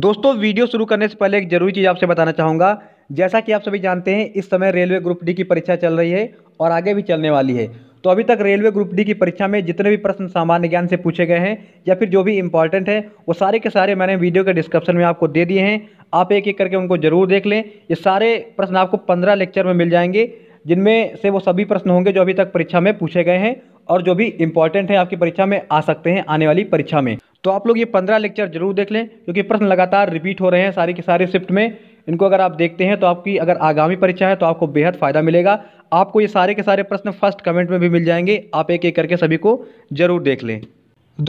दोस्तों वीडियो शुरू करने से पहले एक जरूरी चीज़ आपसे बताना चाहूँगा जैसा कि आप सभी जानते हैं इस समय रेलवे ग्रुप डी की परीक्षा चल रही है और आगे भी चलने वाली है तो अभी तक रेलवे ग्रुप डी की परीक्षा में जितने भी प्रश्न सामान्य ज्ञान से पूछे गए हैं या फिर जो भी इंपॉर्टेंट है वो सारे के सारे मैंने वीडियो के डिस्क्रिप्शन में आपको दे दिए हैं आप एक एक करके उनको जरूर देख लें ये सारे प्रश्न आपको पंद्रह लेक्चर में मिल जाएंगे जिनमें से वो सभी प्रश्न होंगे जो अभी तक परीक्षा में पूछे गए हैं और जो भी इंपॉर्टेंट है आपकी परीक्षा में आ सकते हैं आने वाली परीक्षा में तो आप लोग ये पंद्रह लेक्चर जरूर देख लें क्योंकि प्रश्न लगातार रिपीट हो रहे हैं सारे के सारे शिफ्ट में इनको अगर आप देखते हैं तो आपकी अगर आगामी परीक्षा है तो आपको बेहद फ़ायदा मिलेगा आपको ये सारे के सारे प्रश्न फर्स्ट कमेंट में भी मिल जाएंगे आप एक एक करके सभी को जरूर देख लें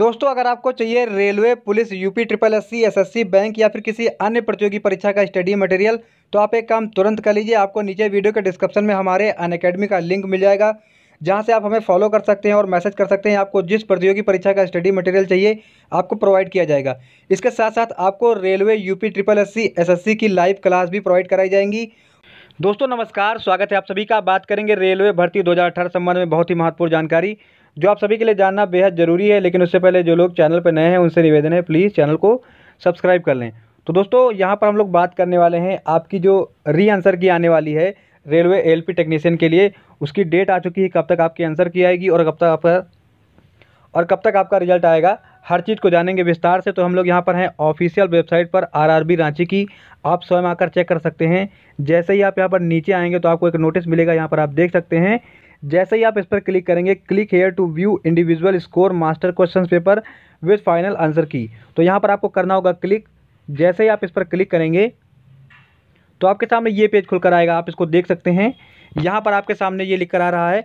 दोस्तों अगर आपको चाहिए railway police UP triple S C bank या फिर किसी अन्य प्रतियोगी परीक्षा का स्टडी मटेरियल तो आप एक काम तुरंत कर लीजिए आपको नीचे वीडियो के डिस्क्रिप्शन में हमारे अन का लिंक मिल जाएगा जहाँ से आप हमें फॉलो कर सकते हैं और मैसेज कर सकते हैं आपको जिस प्रतियोगी परीक्षा का स्टडी मटेरियल चाहिए आपको प्रोवाइड किया जाएगा इसके साथ साथ आपको railway UP triple S C की लाइव क्लास भी प्रोवाइड कराई जाएंगी दोस्तों नमस्कार स्वागत है आप सभी का बात करेंगे रेलवे भर्ती 2018 संबंध में बहुत ही महत्वपूर्ण जानकारी जो आप सभी के लिए जानना बेहद ज़रूरी है लेकिन उससे पहले जो लोग चैनल पर नए हैं उनसे निवेदन है प्लीज़ चैनल को सब्सक्राइब कर लें तो दोस्तों यहाँ पर हम लोग बात करने वाले हैं आपकी जो री आंसर की आने वाली है रेलवे एल टेक्नीशियन के लिए उसकी डेट आ चुकी है कब तक आपकी आंसर की आएगी और कब तक आपका और कब तक आपका रिजल्ट आएगा हर चीज़ को जानेंगे विस्तार से तो हम लोग यहाँ पर हैं ऑफिशियल वेबसाइट पर आरआरबी रांची की आप स्वयं आकर चेक कर सकते हैं जैसे ही आप यहाँ पर नीचे आएंगे तो आपको एक नोटिस मिलेगा यहाँ पर आप देख सकते हैं जैसे ही आप इस पर क्लिक करेंगे click here to view individual score master question paper with final answer key तो यहाँ पर आपको करना होगा क्लिक जैसे ही आप इस पर क्लिक करेंगे तो आपके सामने ये पेज खुलकर आएगा आप इसको देख सकते हैं यहाँ पर आपके सामने ये लिख कर आ रहा है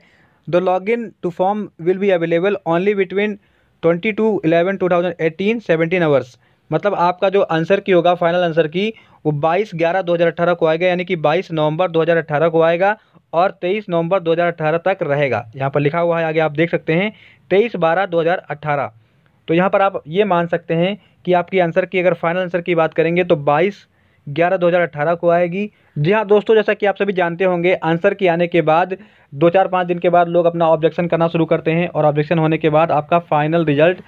the log in to form will be available only between twenty two eleven two thousand eighteen seventeen hours मतलब आपका जो आंसर की होगा फाइनल आंसर की वो बाईस ग्यारह दो हज़ार अट्ठारह को आएगा यानी कि बाईस नवंबर दो हज़ार अट्ठारह को आएगा और तेईस नवंबर दो हज़ार अट्ठारह तक रहेगा यहाँ पर लिखा हुआ है आगे आप देख सकते हैं तेईस बारह दो हज़ार अट्ठारह तो यहाँ पर आप ये मान सकते हैं कि आपकी आंसर की अगर फाइनल आंसर की बात करेंगे तो बाईस ग्यारह दो हज़ार अठारह को आएगी जी हाँ दोस्तों जैसा कि आप सभी जानते होंगे आंसर के आने के बाद दो चार पाँच दिन के बाद लोग अपना ऑब्जेक्शन करना शुरू करते हैं और ऑब्जेक्शन होने के बाद आपका फाइनल रिजल्ट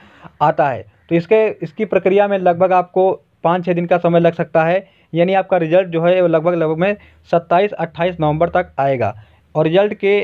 आता है तो इसके इसकी प्रक्रिया में लगभग आपको पाँच छः दिन का समय लग सकता है यानी आपका रिजल्ट जो है वो लगभग लगभग में सत्ताईस अट्ठाईस नवंबर तक आएगा और रिजल्ट के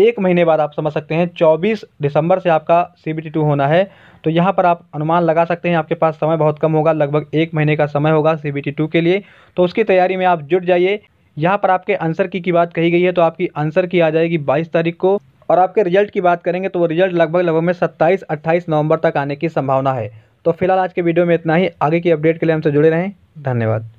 एक महीने बाद आप समझ सकते हैं 24 दिसंबर से आपका सी बी होना है तो यहाँ पर आप अनुमान लगा सकते हैं आपके पास समय बहुत कम होगा लगभग एक महीने का समय होगा सी बी के लिए तो उसकी तैयारी में आप जुट जाइए यहाँ पर आपके आंसर की की बात कही गई है तो आपकी आंसर की आ जाएगी 22 तारीख को और आपके रिजल्ट की बात करेंगे तो वो रिजल्ट लगभग लगभग में 27 28 नवंबर तक आने की संभावना है तो फिलहाल आज के वीडियो में इतना ही आगे की अपडेट के लिए हमसे जुड़े रहें धन्यवाद